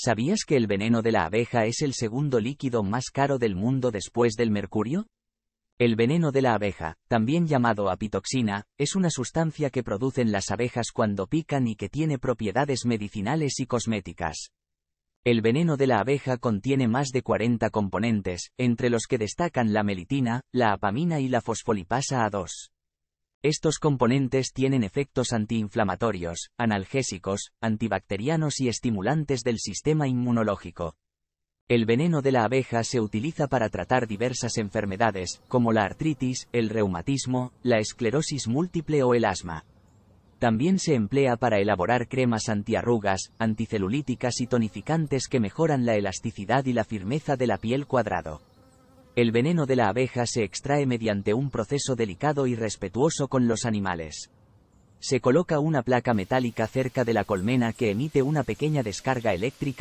¿Sabías que el veneno de la abeja es el segundo líquido más caro del mundo después del mercurio? El veneno de la abeja, también llamado apitoxina, es una sustancia que producen las abejas cuando pican y que tiene propiedades medicinales y cosméticas. El veneno de la abeja contiene más de 40 componentes, entre los que destacan la melitina, la apamina y la fosfolipasa A2. Estos componentes tienen efectos antiinflamatorios, analgésicos, antibacterianos y estimulantes del sistema inmunológico. El veneno de la abeja se utiliza para tratar diversas enfermedades, como la artritis, el reumatismo, la esclerosis múltiple o el asma. También se emplea para elaborar cremas antiarrugas, anticelulíticas y tonificantes que mejoran la elasticidad y la firmeza de la piel cuadrado. El veneno de la abeja se extrae mediante un proceso delicado y respetuoso con los animales. Se coloca una placa metálica cerca de la colmena que emite una pequeña descarga eléctrica